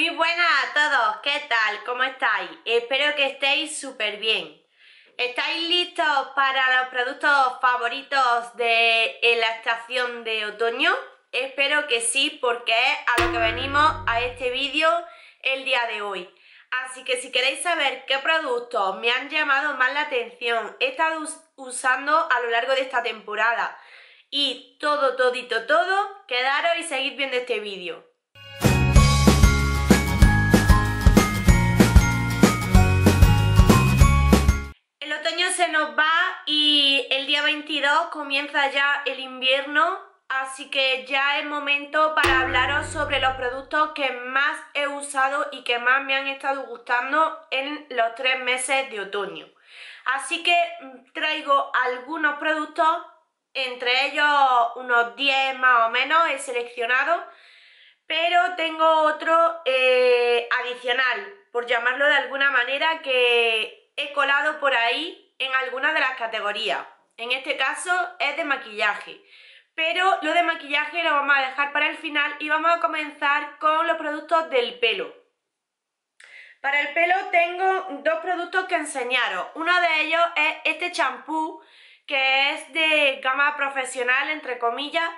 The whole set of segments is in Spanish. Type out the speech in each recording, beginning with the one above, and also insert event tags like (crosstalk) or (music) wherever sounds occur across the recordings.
Muy buenas a todos, ¿qué tal? ¿Cómo estáis? Espero que estéis súper bien. ¿Estáis listos para los productos favoritos de la estación de otoño? Espero que sí, porque es a lo que venimos a este vídeo el día de hoy. Así que si queréis saber qué productos me han llamado más la atención, he estado usando a lo largo de esta temporada y todo, todito, todo, quedaros y seguid viendo este vídeo. otoño se nos va y el día 22 comienza ya el invierno, así que ya es momento para hablaros sobre los productos que más he usado y que más me han estado gustando en los tres meses de otoño. Así que traigo algunos productos, entre ellos unos 10 más o menos he seleccionado, pero tengo otro eh, adicional, por llamarlo de alguna manera, que he colado por ahí en alguna de las categorías. En este caso es de maquillaje. Pero lo de maquillaje lo vamos a dejar para el final y vamos a comenzar con los productos del pelo. Para el pelo tengo dos productos que enseñaros. Uno de ellos es este champú que es de gama profesional, entre comillas.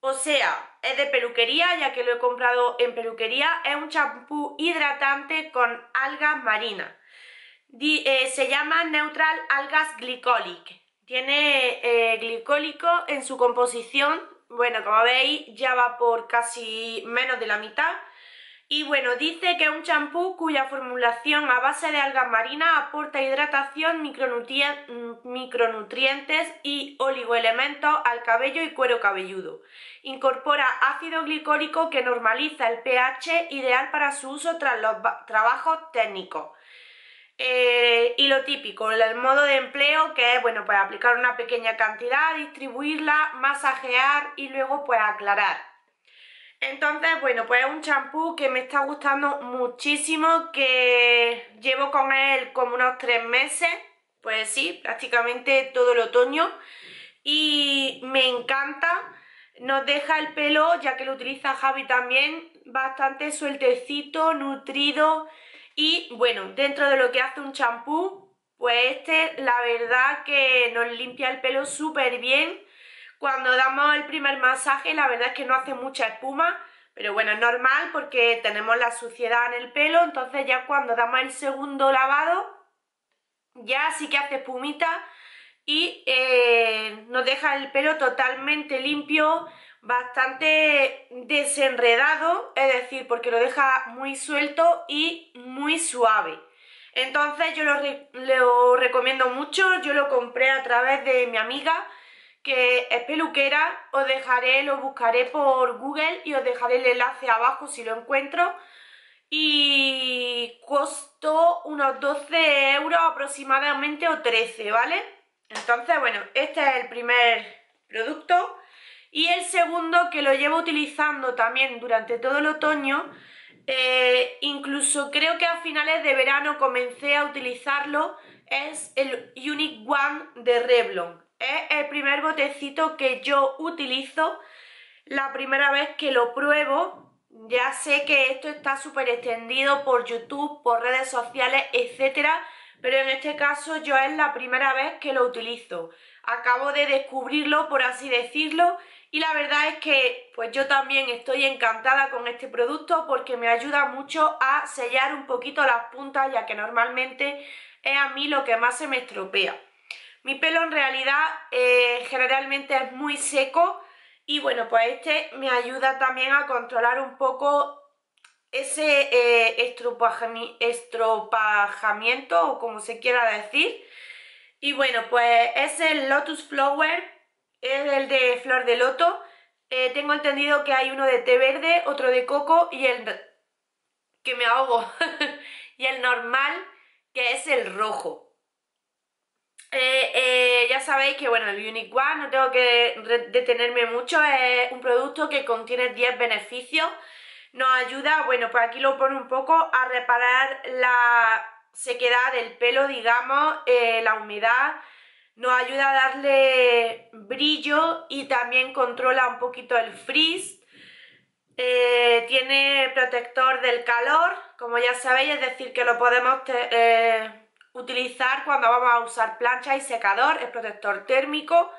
O sea, es de peluquería, ya que lo he comprado en peluquería. Es un champú hidratante con algas marinas. Eh, se llama Neutral Algas Glycolic. Tiene eh, glicólico en su composición. Bueno, como veis, ya va por casi menos de la mitad. Y bueno, dice que es un champú cuya formulación a base de algas marinas aporta hidratación, mm, micronutrientes y oligoelementos al cabello y cuero cabelludo. Incorpora ácido glicólico que normaliza el pH ideal para su uso tras los trabajos técnicos. Eh, y lo típico, el modo de empleo que es, bueno, pues aplicar una pequeña cantidad, distribuirla, masajear y luego pues aclarar. Entonces, bueno, pues es un champú que me está gustando muchísimo, que llevo con él como unos tres meses, pues sí, prácticamente todo el otoño. Y me encanta, nos deja el pelo, ya que lo utiliza Javi también, bastante sueltecito, nutrido, y bueno, dentro de lo que hace un champú, pues este la verdad que nos limpia el pelo súper bien. Cuando damos el primer masaje la verdad es que no hace mucha espuma, pero bueno, es normal porque tenemos la suciedad en el pelo, entonces ya cuando damos el segundo lavado ya sí que hace espumita y eh, nos deja el pelo totalmente limpio, bastante desenredado, es decir, porque lo deja muy suelto y muy suave. Entonces yo lo, recomiendo mucho, yo lo compré a través de mi amiga que es peluquera, os dejaré, lo buscaré por Google y os dejaré el enlace abajo si lo encuentro y costó unos 12 euros aproximadamente o 13, ¿vale? Entonces, bueno, este es el primer producto y el segundo que lo llevo utilizando también durante todo el otoño, eh, incluso creo que a finales de verano comencé a utilizarlo, es el Unique One de Revlon. Es el primer botecito que yo utilizo la primera vez que lo pruebo. Ya sé que esto está súper extendido por YouTube, por redes sociales, etc. pero en este caso yo es la primera vez que lo utilizo. Acabo de descubrirlo, por así decirlo, y la verdad es que pues yo también estoy encantada con este producto porque me ayuda mucho a sellar un poquito las puntas ya que normalmente es a mí lo que más se me estropea. Mi pelo en realidad eh, generalmente es muy seco y bueno pues este me ayuda también a controlar un poco ese eh, estropajamiento o como se quiera decir. Y bueno, pues es el Lotus Flower es el de flor de loto. Eh, tengo entendido que hay uno de té verde, otro de coco y el... que me ahogo. (laughs) y el normal, que es el rojo. Eh, eh, ya sabéis que bueno, el Unique One no tengo que detenerme mucho, es un producto que contiene 10 beneficios, nos ayuda, bueno, pues aquí lo pone un poco a reparar la sequedad del pelo, digamos, la humedad, nos ayuda a darle brillo y también controla un poquito el frizz. Eh, tiene protector del calor, como ya sabéis, es decir que lo podemos eh, utilizar cuando vamos a usar plancha y secador, es protector térmico.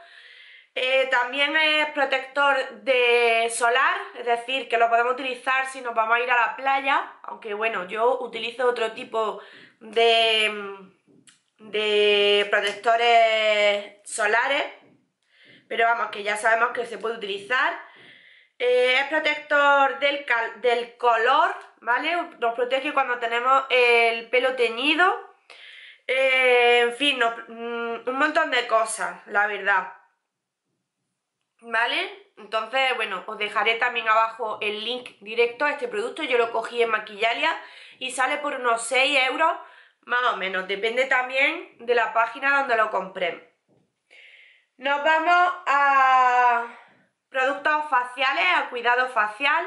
Eh, también es protector de solar, es decir, que lo podemos utilizar si nos vamos a ir a la playa, aunque bueno, yo utilizo otro tipo de mm, de protectores solares, pero vamos, que ya sabemos que se puede utilizar. Eh, es protector del, del color, ¿vale? Nos protege cuando tenemos el pelo teñido. Eh, en fin, mm, un montón de cosas, la verdad. ¿Vale? Entonces, bueno, os dejaré también abajo el link directo a este producto. Yo lo cogí en Maquillalia y sale por unos 6 euros más o menos, depende también de la página donde lo compré Nos vamos a productos faciales, a cuidado facial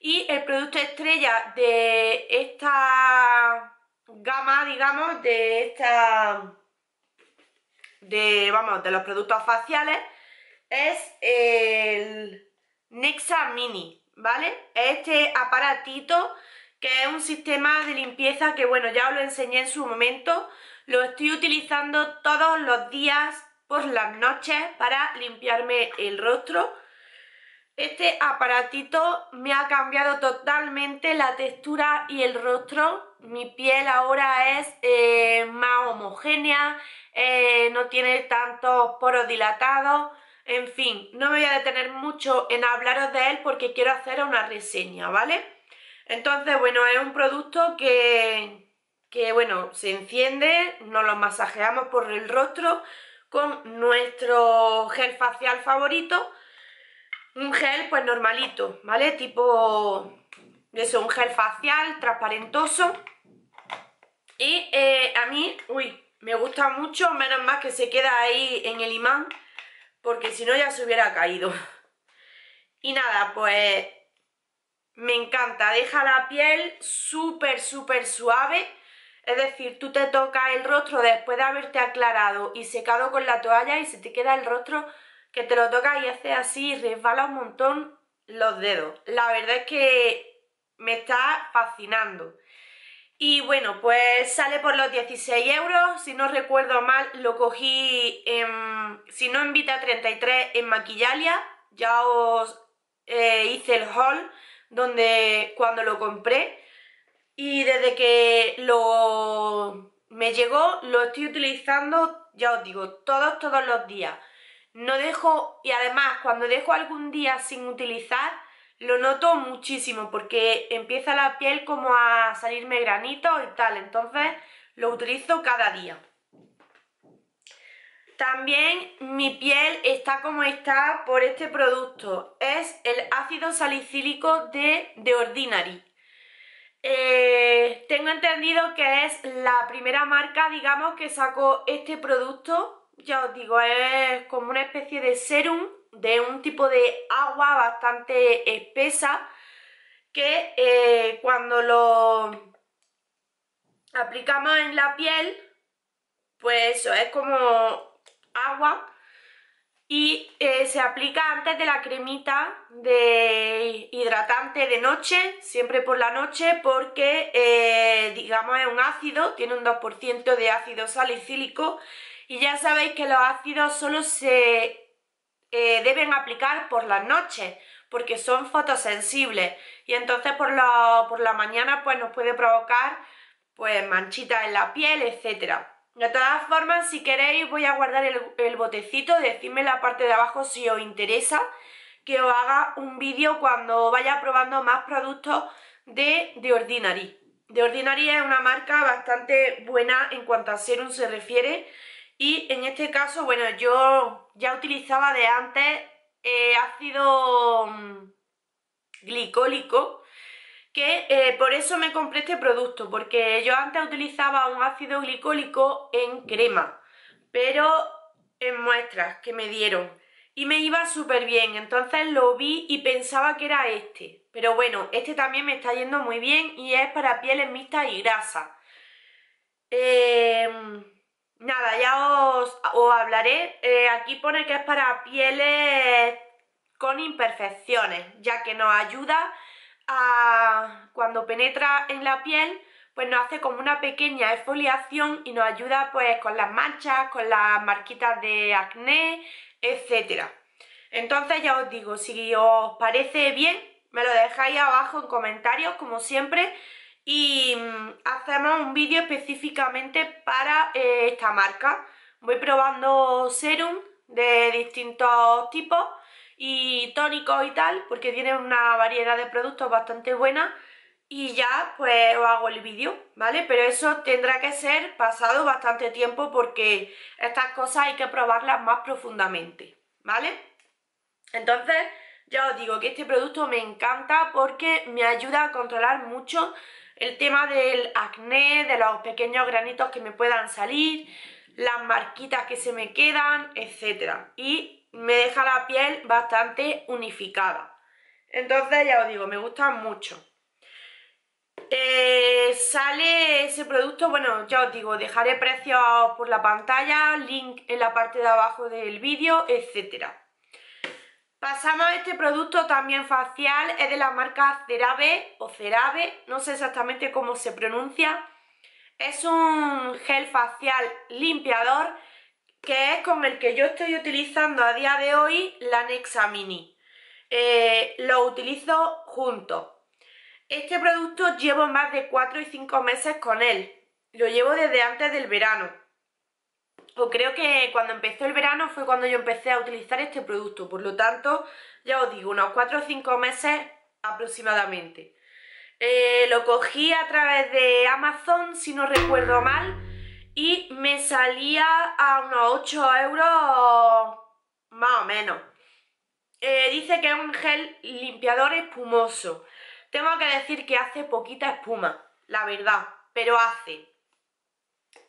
y el producto estrella de esta gama, digamos, de esta de, vamos, de los productos faciales es el Nexa Mini, ¿vale? Este aparatito que es un sistema de limpieza que bueno, ya os lo enseñé en su momento, lo estoy utilizando todos los días por las noches para limpiarme el rostro. Este aparatito me ha cambiado totalmente la textura y el rostro. Mi piel ahora es eh, más homogénea, eh, no tiene tantos poros dilatados. En fin, no me voy a detener mucho en hablaros de él porque quiero hacer una reseña, ¿vale? Entonces, bueno, es un producto que, que bueno, se enciende, nos lo masajeamos por el rostro con nuestro gel facial favorito, un gel pues normalito, ¿vale? Tipo, eso, un gel facial transparentoso. Y eh, a mí, uy, me gusta mucho, menos más que se queda ahí en el imán, porque si no ya se hubiera caído. Y nada, pues me encanta, deja la piel súper, súper suave. Es decir, tú te tocas el rostro después de haberte aclarado y secado con la toalla y se te queda el rostro que te lo tocas y hace así y resbala un montón los dedos. La verdad es que me está fascinando. Y bueno, pues sale por los 16 euros, si no recuerdo mal, lo cogí en, si no en Vita 33 en Maquillalia, ya os eh, hice el haul, donde cuando lo compré y desde que lo me llegó lo estoy utilizando, ya os digo, todos, todos los días. No dejo, y además cuando dejo algún día sin utilizar, lo noto muchísimo porque empieza la piel como a salirme granitos y tal, entonces lo utilizo cada día. También mi piel está como está por este producto. Es el ácido salicílico de The Ordinary. Eh, tengo entendido que es la primera marca, digamos, que sacó este producto. Ya os digo, es como una especie de serum de un tipo de agua bastante espesa que eh, cuando lo aplicamos en la piel, pues eso, es como agua y eh, se aplica antes de la cremita de hidratante de noche, siempre por la noche, porque eh, digamos es un ácido, tiene un 2% de ácido salicílico y ya sabéis que los ácidos solo se eh, deben aplicar por las noches porque son fotosensibles y entonces por la, por la mañana pues nos puede provocar pues manchitas en la piel, etcétera. De todas formas, si queréis voy a guardar el, botecito, decidme en la parte de abajo si os interesa que os haga un vídeo cuando vaya probando más productos de, The Ordinary. De Ordinary es una marca bastante buena en cuanto a serum se refiere y en este caso, bueno, yo ya utilizaba de antes eh, ácido mm, glicólico que eh, por eso me compré este producto, porque yo antes utilizaba un ácido glicólico en crema, pero en muestras que me dieron y me iba súper bien, entonces lo vi y pensaba que era este, pero bueno, este también me está yendo muy bien y es para pieles mixtas y grasas em, nada, ya os, hablaré, eh, aquí pone que es para pieles con imperfecciones, ya que nos ayuda cuando penetra en la piel, pues nos hace como una pequeña exfoliación y nos ayuda pues con las manchas, con las marquitas de acné, etc. Entonces ya os digo, si os parece bien, me lo dejáis abajo en comentarios como siempre y mm, hacemos un vídeo específicamente para eh, esta marca. Voy probando serum de distintos tipos y tónicos y tal, porque tiene una variedad de productos bastante buena y ya pues os hago el vídeo, ¿vale? Pero eso tendrá que ser pasado bastante tiempo porque estas cosas hay que probarlas más profundamente, ¿vale? Entonces ya os digo que este producto me encanta porque me ayuda a controlar mucho el tema del acné, de los pequeños granitos que me puedan salir, las marquitas que se me quedan, etc. Y me deja la piel bastante unificada. Entonces, ya os digo, me gusta mucho. Eh, sale ese producto, bueno, ya os digo, dejaré precio por la pantalla, link en la parte de abajo del vídeo, etc. Pasamos a este producto también facial, es de la marca CeraVe o CeraVe, no sé exactamente cómo se pronuncia. Es un gel facial limpiador que es con el que yo estoy utilizando a día de hoy la Nexa Mini. Eh, lo utilizo junto. Este producto llevo más de 4 y 5 meses con él. Lo llevo desde antes del verano. O creo que cuando empezó el verano fue cuando yo empecé a utilizar este producto. Por lo tanto, ya os digo, unos 4 o 5 meses aproximadamente. Eh, lo cogí a través de Amazon, si no recuerdo mal y me salía a unos 8 euros más o menos. Eh, dice que es un gel limpiador espumoso. Tengo que decir que hace poquita espuma, la verdad, pero hace.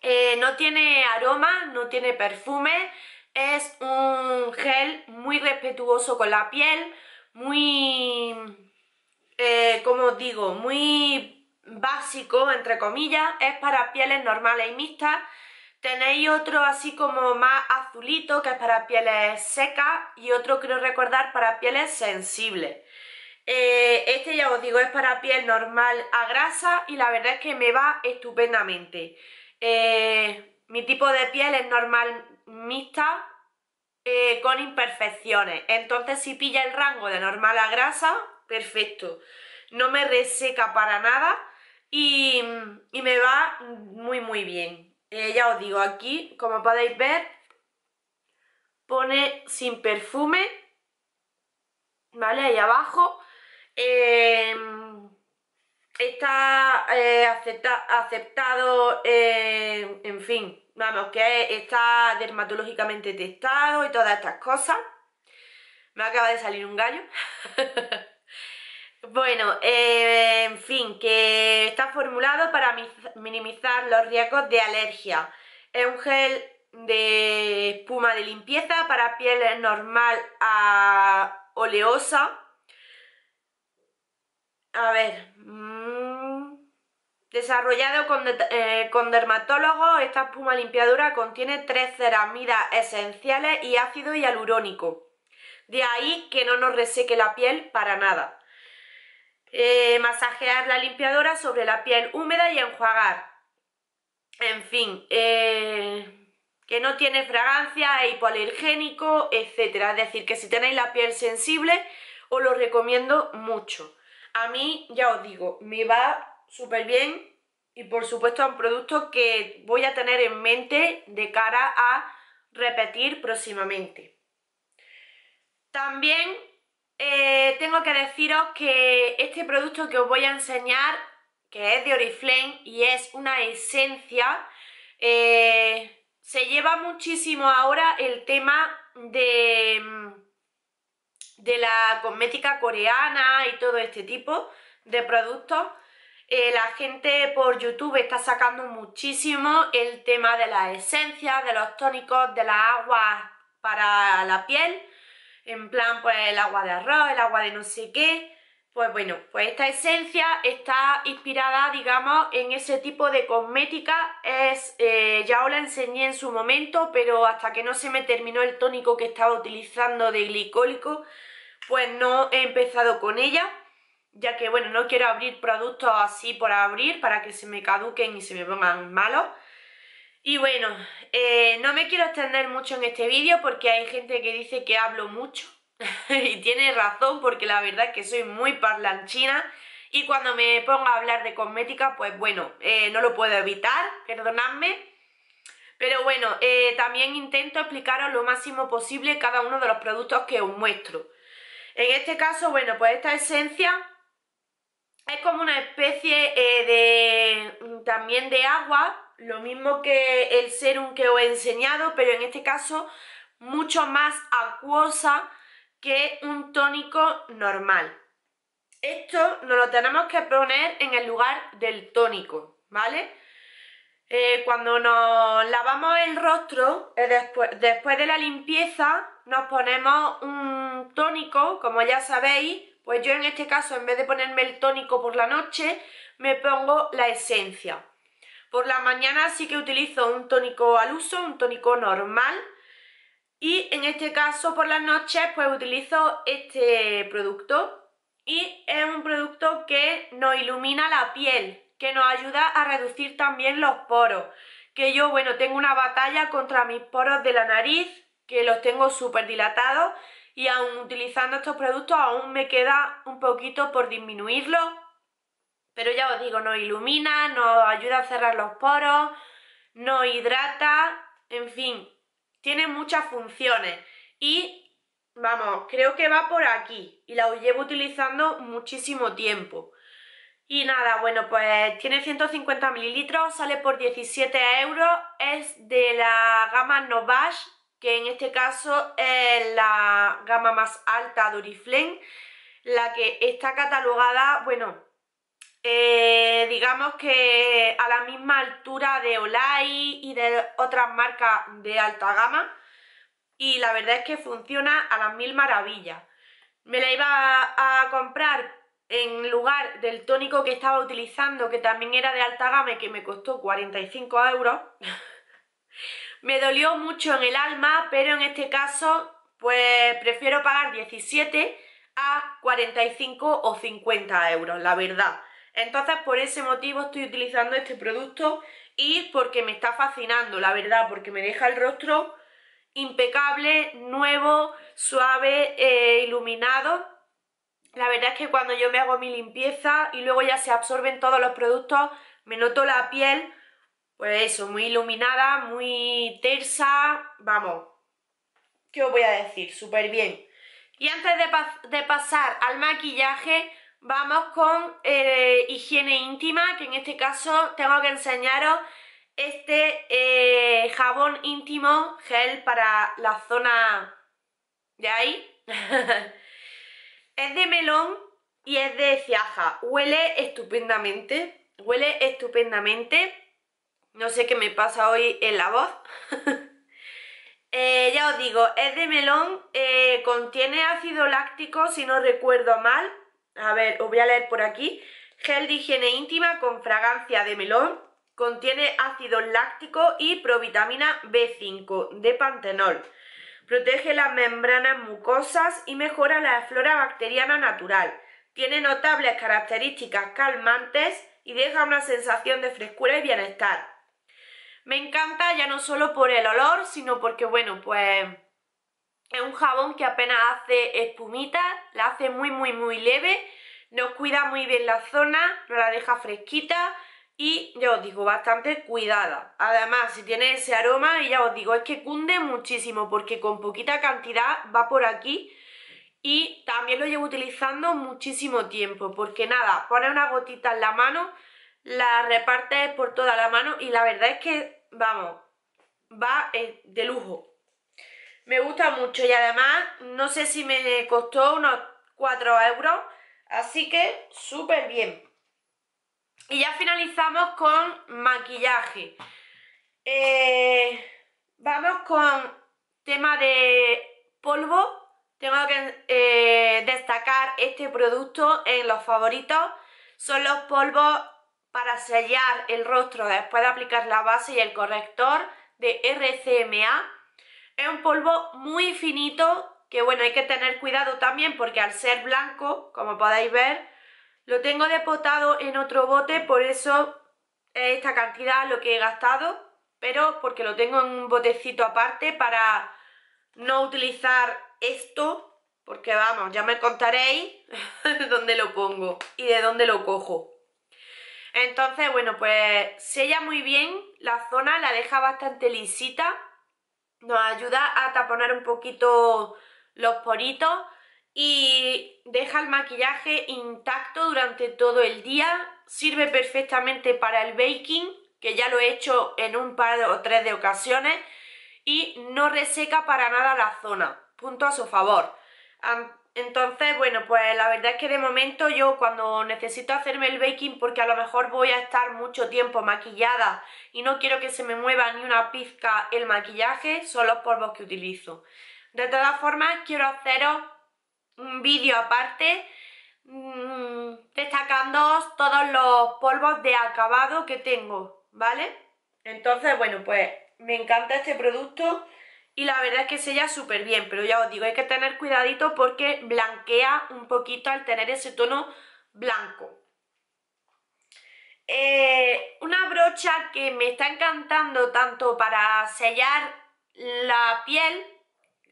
Eh, no tiene aroma, no tiene perfume, es un gel muy respetuoso con la piel, muy, eh, os digo, muy básico, entre comillas, es para pieles normales y mixtas. Tenéis otro así como más azulito, que es para pieles secas, y otro, quiero recordar, para pieles sensibles. Eh, este ya os digo, es para piel normal a grasa y la verdad es que me va estupendamente. Eh, mi tipo de piel es normal mixta eh, con imperfecciones. Entonces si pilla el rango de normal a grasa, perfecto. No me reseca para nada y, me va muy muy bien. Eh, ya os digo, aquí como podéis ver pone sin perfume, ¿vale? Ahí abajo. Em, está eh, aceptado, em, en fin, vamos, que está dermatológicamente testado y todas estas cosas. Me acaba de salir un gallo. (laughs) Bueno, eh, en fin, que está formulado para minimizar los riesgos de alergia. Es un gel de espuma de limpieza para piel normal a oleosa. A ver, mm, desarrollado con, eh, dermatólogos, esta espuma limpiadora contiene tres ceramidas esenciales y ácido hialurónico. De ahí que no nos reseque la piel para nada. Eh, masajear la limpiadora sobre la piel húmeda y enjuagar. En fin, eh, que no tiene fragancia, es hipoalergénico, etc. Es decir, que si tenéis la piel sensible, os lo recomiendo mucho. A mí, ya os digo, me va súper bien y por supuesto es un producto que voy a tener en mente de cara a repetir próximamente. También eh, tengo que deciros que este producto que os voy a enseñar, que es de Oriflame y es una esencia, eh, se lleva muchísimo ahora el tema mm, de, la cosmética coreana y todo este tipo de productos. Eh, la gente por YouTube está sacando muchísimo el tema de las esencias, de los tónicos, de las aguas para la piel en plan pues el agua de arroz, el agua de no sé qué, pues bueno, pues esta esencia está inspirada, digamos, en ese tipo de cosmética. Es, eh, ya os la enseñé en su momento, pero hasta que no se me terminó el tónico que estaba utilizando de glicólico, pues no he empezado con ella. Ya que, bueno, no quiero abrir productos así por abrir para que se me caduquen y se me pongan malos. Y bueno, eh, no me quiero extender mucho en este vídeo porque hay gente que dice que hablo mucho (laughs) y tiene razón porque la verdad es que soy muy parlanchina y cuando me pongo a hablar de cosmética, pues bueno, eh, no lo puedo evitar, perdonadme. Pero bueno, eh, también intento explicaros lo máximo posible cada uno de los productos que os muestro. En este caso, bueno, pues esta esencia es como una especie de mm, también de agua, lo mismo que el serum que os he enseñado, pero en este caso mucho más acuosa que un tónico normal. Esto nos lo tenemos que poner en el lugar del tónico, ¿vale? Eh, cuando nos lavamos el rostro, eh, después, después de la limpieza, nos ponemos un tónico, como ya sabéis, pues yo en este caso, en vez de ponerme el tónico por la noche, me pongo la esencia. Por la mañana sí que utilizo un tónico al uso, un tónico normal. Y en este caso por las noches pues utilizo este producto. Y es un producto que nos ilumina la piel, que nos ayuda a reducir también los poros. Que yo, bueno, tengo una batalla contra mis poros de la nariz, que los tengo súper dilatados. Y aún utilizando estos productos aún me queda un poquito por disminuirlos pero ya os digo, nos ilumina, nos ayuda a cerrar los poros, nos hidrata, en fin, tiene muchas funciones. Y vamos, creo que va por aquí y la llevo utilizando muchísimo tiempo. Y nada, bueno, pues tiene 150 mililitros, sale por 17 euros, es de la gama novash que en este caso es la gama más alta de Oriflame, la que está catalogada, bueno, eh, digamos que a la misma altura de Olay y de otras marcas de alta gama y la verdad es que funciona a las mil maravillas. Me la iba a, comprar en lugar del tónico que estaba utilizando, que también era de alta gama y que me costó 45 euros. (laughs) me dolió mucho en el alma, pero en este caso pues prefiero pagar 17 a 45 o 50 euros, la verdad. Entonces por ese motivo estoy utilizando este producto y porque me está fascinando, la verdad, porque me deja el rostro impecable, nuevo, suave, eh, iluminado. La verdad es que cuando yo me hago mi limpieza y luego ya se absorben todos los productos, me noto la piel, pues eso, muy iluminada, muy tersa, vamos, ¿qué os voy a decir? Súper bien. Y antes de pasar al maquillaje, Vamos con eh, higiene íntima, que en este caso tengo que enseñaros este eh, jabón íntimo gel para la zona de ahí. (laughs) es de melón y es de ciaja. Huele estupendamente, huele estupendamente. No sé qué me pasa hoy en la voz. (laughs) Eh, ya os digo, es de melón, contiene ácido láctico, si no recuerdo mal, a ver, os voy a leer por aquí. Gel de higiene íntima con fragancia de melón. Contiene ácido láctico y provitamina B5 de pantenol. Protege las membranas mucosas y mejora la flora bacteriana natural. Tiene notables características calmantes y deja una sensación de frescura y bienestar. Me encanta ya no solo por el olor, sino porque, bueno, pues es un jabón que apenas hace espumitas, la hace muy muy muy leve, nos cuida muy bien la zona, nos la deja fresquita y ya os digo, bastante cuidada. Además, si tiene ese aroma, y ya os digo, es que cunde muchísimo porque con poquita cantidad va por aquí y también lo llevo utilizando muchísimo tiempo porque nada, pone una gotita en la mano, la reparte por toda la mano y la verdad es que, vamos, va eh, de lujo. Me gusta mucho y además no sé si me costó unos 4 euros, así que súper bien. Y ya finalizamos con maquillaje. Eh, vamos con tema de polvo. Tengo que eh, destacar este producto en los favoritos. Son los polvos para sellar el rostro después de aplicar la base y el corrector de RCMA es un polvo muy finito que bueno, hay que tener cuidado también porque al ser blanco, como podéis ver, lo tengo depotado en otro bote, por eso es esta cantidad lo que he gastado, pero porque lo tengo en un botecito aparte para no utilizar esto, porque vamos, ya me contaréis (laughs) dónde lo pongo y de dónde lo cojo. Entonces, bueno, pues sella muy bien la zona, la deja bastante lisita nos ayuda a taponar un poquito los poritos y deja el maquillaje intacto durante todo el día. Sirve perfectamente para el baking, que ya lo he hecho en un par o tres de ocasiones, y no reseca para nada la zona. Punto a su favor. Entonces, bueno, pues la verdad es que de momento yo cuando necesito hacerme el baking porque a lo mejor voy a estar mucho tiempo maquillada y no quiero que se me mueva ni una pizca el maquillaje, son los polvos que utilizo. De todas formas, quiero haceros un vídeo aparte mm, destacándoos todos los polvos de acabado que tengo, ¿vale? Entonces, bueno, pues me encanta este producto y la verdad es que sella súper bien, pero ya os digo, hay que tener cuidadito porque blanquea un poquito al tener ese tono blanco. Eh, una brocha que me está encantando tanto para sellar la piel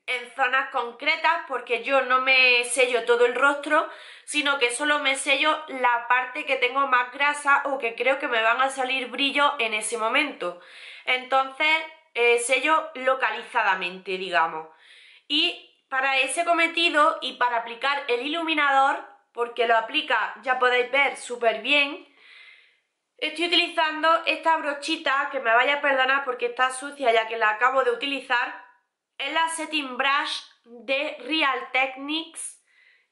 en zonas concretas porque yo no me sello todo el rostro sino que solo me sello la parte que tengo más grasa o que creo que me van a salir brillo en ese momento entonces eh, sello localizadamente, digamos. Y para ese cometido y para aplicar el iluminador, porque lo aplica, ya podéis ver súper bien, estoy utilizando esta brochita, que me vaya a perdonar porque está sucia ya que la acabo de utilizar, es la Setting Brush de Real Techniques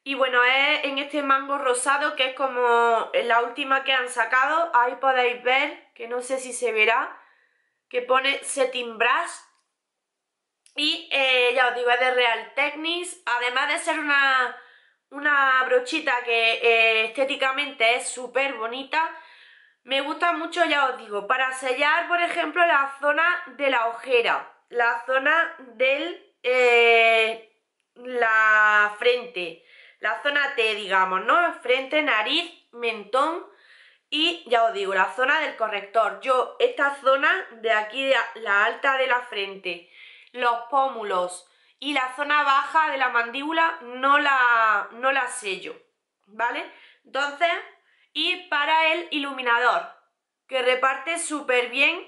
y bueno, es en este mango rosado que es como la última que han sacado. Ahí podéis ver, que no sé si se verá, que pone Setting Brush y eh, ya os digo, es de Real Technics, además de ser una, brochita que eh, estéticamente es súper bonita, me gusta mucho, ya os digo, para sellar, por ejemplo, la zona de la ojera, la zona del... Eh, la frente, la zona T, digamos, ¿no? Frente, nariz, mentón y ya os digo, la zona del corrector. Yo, esta zona de aquí, la alta de la frente, los pómulos y la zona baja de la mandíbula no la, no la sello, ¿vale? Entonces, y para el iluminador, que reparte súper bien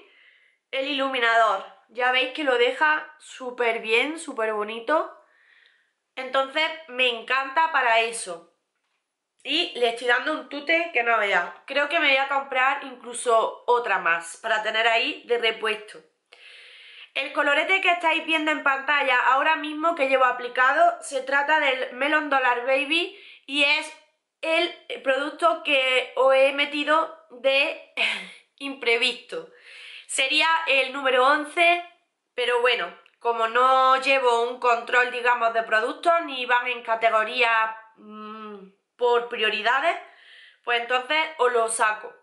el iluminador. Ya veis que lo deja súper bien, súper bonito. Entonces, me encanta para eso. Y le estoy dando un tute que no veas. Creo que me voy a comprar incluso otra más para tener ahí de repuesto. El colorete que estáis viendo en pantalla ahora mismo que llevo aplicado se trata del Melon Dollar Baby y es el producto que os he metido de (laughs) imprevisto. Sería el número 11, pero bueno, como no llevo un control, digamos, de productos, ni van en categoría mm, por prioridades, pues entonces os lo saco.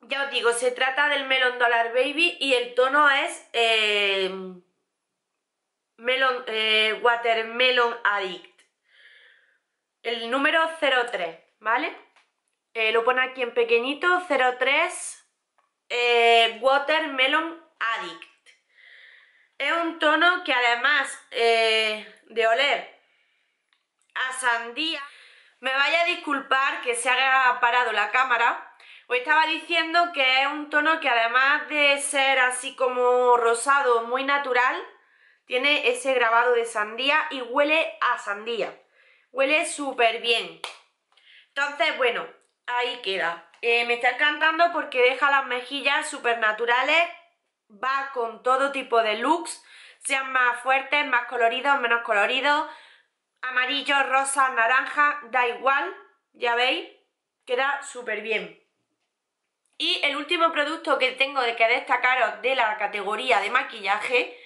Ya os digo, se trata del Melon Dollar Baby y el tono es eh, melon, eh, Watermelon Addict. El número 03, ¿vale? Eh, lo pone aquí en pequeñito, 03 Watermelon Addict. Es un tono que además de oler a sandía me vaya a disculpar que se haya parado la cámara. Os estaba diciendo que es un tono que además de ser así como rosado, muy natural, tiene ese grabado de sandía y huele a sandía. Huele súper bien. Entonces, bueno, ahí queda. Eh, me está encantando porque deja las mejillas súper naturales, va con todo tipo de looks, sean más fuertes, más coloridos, menos coloridos, amarillo, rosa, naranja, da igual, ya veis, queda súper bien. Y el último producto que tengo de que destacaros de la categoría de maquillaje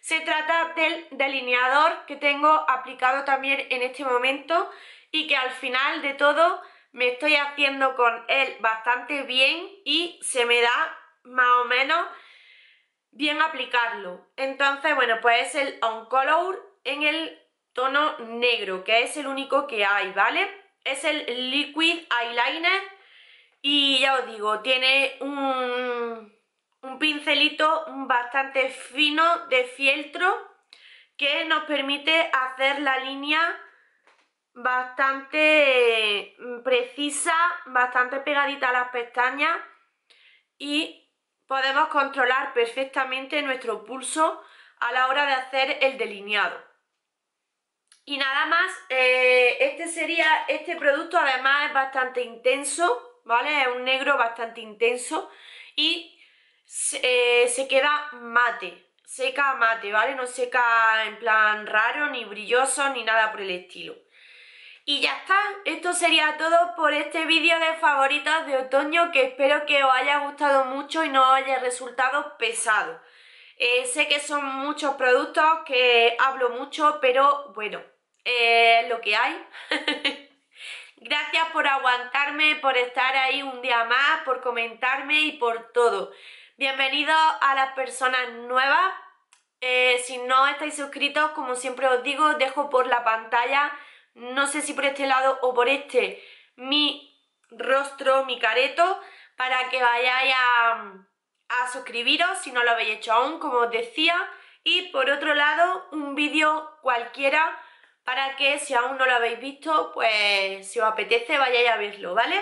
se trata del delineador que tengo aplicado también en este momento y que al final de todo me estoy haciendo con él bastante bien y se me da más o menos bien aplicarlo. Entonces, bueno, pues es el On Color en el tono negro, que es el único que hay, ¿vale? Es el Liquid Eyeliner y ya os digo, tiene un, un pincelito bastante fino de fieltro que nos permite hacer la línea bastante mm, precisa, bastante pegadita a las pestañas y podemos controlar perfectamente nuestro pulso a la hora de hacer el delineado. Y nada más, eh, este sería, este producto además es bastante intenso, ¿vale? Es un negro bastante intenso y eh, se, queda mate, seca mate, ¿vale? No seca en plan raro, ni brilloso, ni nada por el estilo. Y ya está, esto sería todo por este vídeo de favoritas de otoño que espero que os haya gustado mucho y no os haya resultado pesado. Eh, sé que son muchos productos, que hablo mucho, pero bueno, eh, lo que hay. (laughs) Gracias por aguantarme, por estar ahí un día más, por comentarme y por todo. Bienvenidos a las personas nuevas. Eh, si no estáis suscritos, como siempre os digo, dejo por la pantalla, no sé si por este lado o por este, mi rostro, mi careto, para que vayáis a, a suscribiros si no lo habéis hecho aún, como os decía. Y por otro lado, un vídeo cualquiera para que si aún no lo habéis visto, pues si os apetece vayáis a verlo, ¿vale?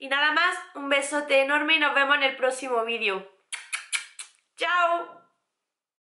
Y nada más, un besote enorme y nos vemos en el próximo vídeo. ¡Chao!